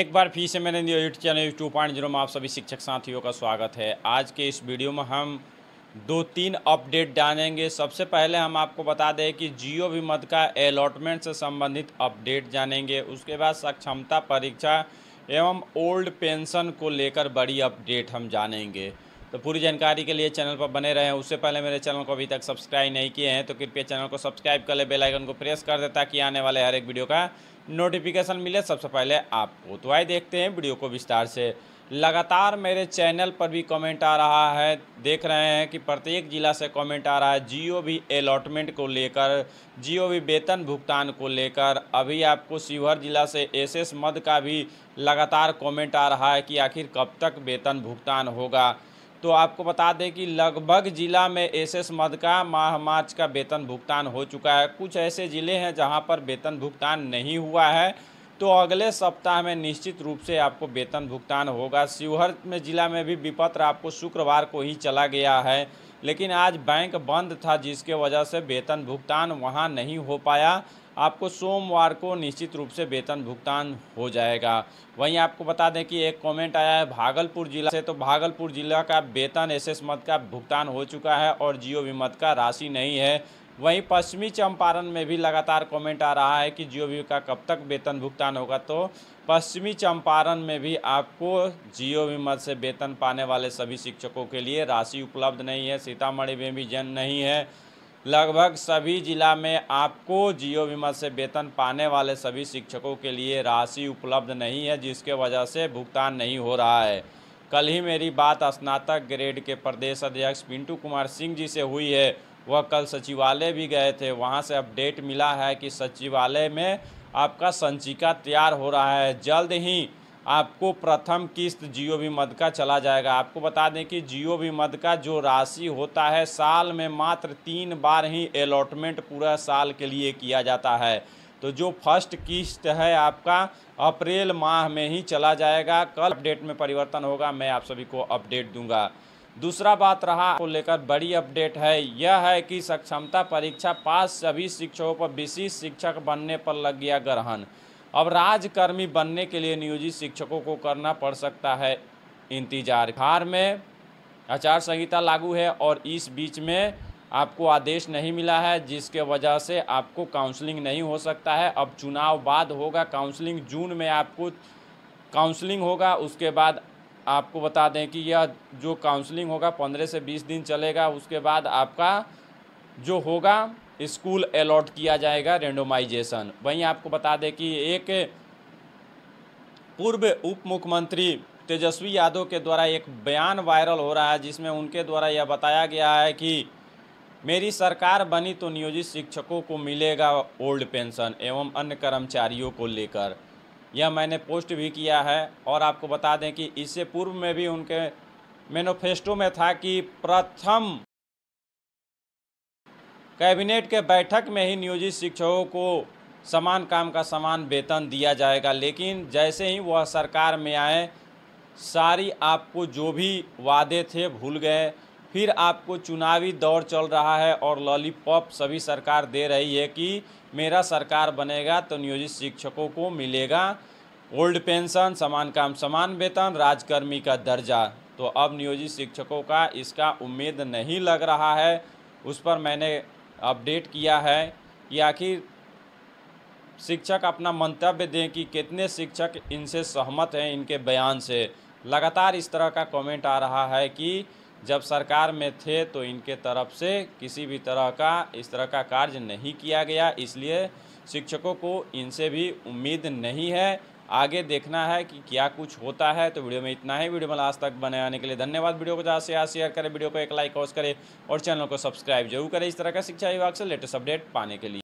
एक बार फिर से मैंने YouTube channel two point zero में आप सभी शिक्षक साथियों का स्वागत है आज के इस वीडियो में हम दो तीन अपडेट जानेंगे सबसे पहले हम आपको बता दें कि जियो भी मत का अलॉटमेंट से संबंधित अपडेट जानेंगे उसके बाद सक्षमता परीक्षा एवं ओल्ड पेंशन को लेकर बड़ी अपडेट हम जानेंगे तो पूरी जानकारी के लिए चैनल पर बने रहें उससे पहले मेरे चैनल को अभी तक सब्सक्राइब नहीं किए हैं तो कृपया चैनल को सब्सक्राइब कर ले बेलाइकन को प्रेस कर दे ताकि आने वाले हर एक वीडियो का नोटिफिकेशन मिले सबसे पहले आपको तो आइए देखते हैं वीडियो को विस्तार से लगातार मेरे चैनल पर भी कमेंट आ रहा है देख रहे हैं कि प्रत्येक जिला से कमेंट आ रहा है जियो भी अलॉटमेंट को लेकर जियो भी वेतन भुगतान को लेकर अभी आपको शिवहर जिला से एसएस मद का भी लगातार कमेंट आ रहा है कि आखिर कब तक वेतन भुगतान होगा तो आपको बता दें कि लगभग ज़िला में एसएस मद का माह मार्च का वेतन भुगतान हो चुका है कुछ ऐसे ज़िले हैं जहां पर वेतन भुगतान नहीं हुआ है तो अगले सप्ताह में निश्चित रूप से आपको वेतन भुगतान होगा शिवहर में ज़िला में भी विपत्र आपको शुक्रवार को ही चला गया है लेकिन आज बैंक बंद था जिसके वजह से वेतन भुगतान वहाँ नहीं हो पाया आपको सोमवार को निश्चित रूप से वेतन भुगतान हो जाएगा वहीं आपको बता दें कि एक कमेंट आया है भागलपुर जिला से तो भागलपुर जिला का वेतन एसएस मत का भुगतान हो चुका है और जियो वी मत का राशि नहीं है वहीं पश्चिमी चंपारण में भी लगातार कमेंट आ रहा है कि जियो वी का कब तक वेतन भुगतान होगा तो पश्चिमी चंपारण में भी आपको जियो मत से वेतन पाने वाले सभी शिक्षकों के लिए राशि उपलब्ध नहीं है सीतामढ़ी में भी जन नहीं है लगभग सभी जिला में आपको जियो बीमा से वेतन पाने वाले सभी शिक्षकों के लिए राशि उपलब्ध नहीं है जिसके वजह से भुगतान नहीं हो रहा है कल ही मेरी बात स्नातक ग्रेड के प्रदेश अध्यक्ष पिंटू कुमार सिंह जी से हुई है वह कल सचिवालय भी गए थे वहां से अपडेट मिला है कि सचिवालय में आपका संचिका तैयार हो रहा है जल्द ही आपको प्रथम किस्त जियो भी मद का चला जाएगा आपको बता दें कि जियो भी मद का जो राशि होता है साल में मात्र तीन बार ही अलॉटमेंट पूरा साल के लिए किया जाता है तो जो फर्स्ट किस्त है आपका अप्रैल माह में ही चला जाएगा कल अपडेट में परिवर्तन होगा मैं आप सभी को अपडेट दूंगा दूसरा बात रहा को लेकर बड़ी अपडेट है यह है कि सक्षमता परीक्षा पास सभी शिक्षकों पर विशिष्ट शिक्षक बनने पर लग गया ग्रहण अब राजकर्मी बनने के लिए नियोजित शिक्षकों को करना पड़ सकता है इंतजार बिहार में आचार संहिता लागू है और इस बीच में आपको आदेश नहीं मिला है जिसके वजह से आपको काउंसलिंग नहीं हो सकता है अब चुनाव बाद होगा काउंसलिंग जून में आपको काउंसलिंग होगा उसके बाद आपको बता दें कि यह जो काउंसलिंग होगा पंद्रह से बीस दिन चलेगा उसके बाद आपका जो होगा स्कूल अलॉट किया जाएगा रेंडोमाइजेशन वहीं आपको बता दें कि एक पूर्व उप मुख्यमंत्री तेजस्वी यादव के द्वारा एक बयान वायरल हो रहा है जिसमें उनके द्वारा यह बताया गया है कि मेरी सरकार बनी तो नियोजित शिक्षकों को मिलेगा ओल्ड पेंशन एवं अन्य कर्मचारियों को लेकर यह मैंने पोस्ट भी किया है और आपको बता दें कि इससे पूर्व में भी उनके मैनोफेस्टो में था कि प्रथम कैबिनेट के बैठक में ही नियोजित शिक्षकों को समान काम का समान वेतन दिया जाएगा लेकिन जैसे ही वह सरकार में आए सारी आपको जो भी वादे थे भूल गए फिर आपको चुनावी दौर चल रहा है और लॉलीपॉप सभी सरकार दे रही है कि मेरा सरकार बनेगा तो नियोजित शिक्षकों को मिलेगा ओल्ड पेंशन समान काम समान वेतन राजकर्मी का दर्जा तो अब नियोजित शिक्षकों का इसका उम्मीद नहीं लग रहा है उस पर मैंने अपडेट किया है कि आखिर शिक्षक अपना मंतव्य दें कि कितने शिक्षक इनसे सहमत हैं इनके बयान से लगातार इस तरह का कमेंट आ रहा है कि जब सरकार में थे तो इनके तरफ से किसी भी तरह का इस तरह का कार्य नहीं किया गया इसलिए शिक्षकों को इनसे भी उम्मीद नहीं है आगे देखना है कि क्या कुछ होता है तो वीडियो में इतना ही वीडियो में आज तक बने आने के लिए धन्यवाद वीडियो को ज़्यादा से ज़्यादा शेयर करें वीडियो को एक लाइक और करें और चैनल को सब्सक्राइब जरूर करें इस तरह का शिक्षा विभाग से लेटेस्ट अपडेट पाने के लिए